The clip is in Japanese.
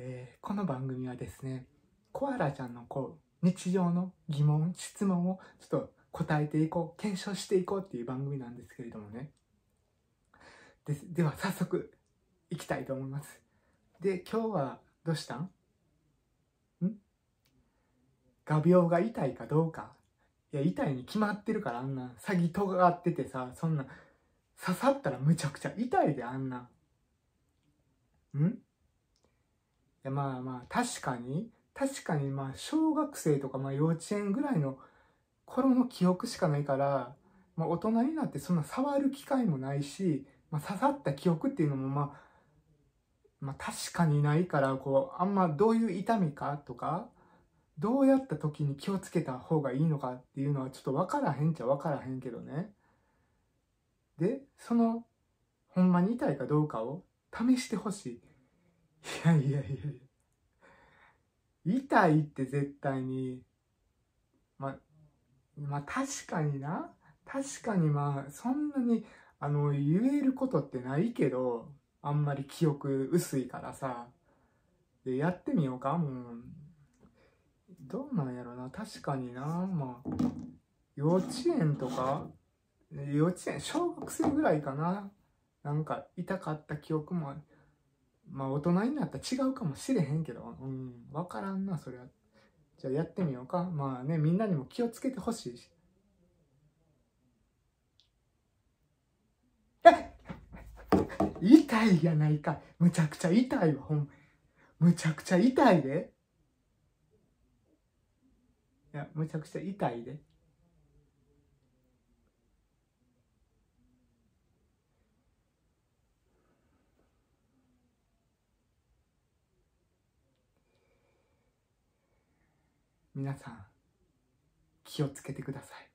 えー、この番組はですね、コアラちゃんのこう、日常の疑問、質問をちょっと答えていこう、検証していこうっていう番組なんですけれどもね。ででは早速、いきたいと思います。で、今日はどうしたんん画鋲が痛いかどうか。いや、痛いに決まってるから、あんな。詐欺尖っててさ、そんな、刺さったらむちゃくちゃ痛いで、あんな。んでまあまあ確かに確かにまあ小学生とかまあ幼稚園ぐらいの頃の記憶しかないから、まあ、大人になってそんな触る機会もないし、まあ、刺さった記憶っていうのもまあまあ、確かにないからこうあんまどういう痛みかとかどうやった時に気をつけた方がいいのかっていうのはちょっと分からへんちゃ分からへんけどねでそのほんまに痛いかどうかを試してほしいやいやいやいや。痛いって絶対に。ま、まあ、確かにな。確かにまあ、そんなに、あの、言えることってないけど、あんまり記憶薄いからさ。で、やってみようか、もう。どうなんやろな。確かにな。まあ、幼稚園とか、幼稚園、小学生ぐらいかな。なんか痛かった記憶もある。まあ大人になったら違うかもしれへんけど、うん、わからんな、それは。じゃあやってみようか。まあね、みんなにも気をつけてほしいし。痛いやないか。むちゃくちゃ痛いわ、ほん。むちゃくちゃ痛いで。いや、むちゃくちゃ痛いで。皆さん気をつけてください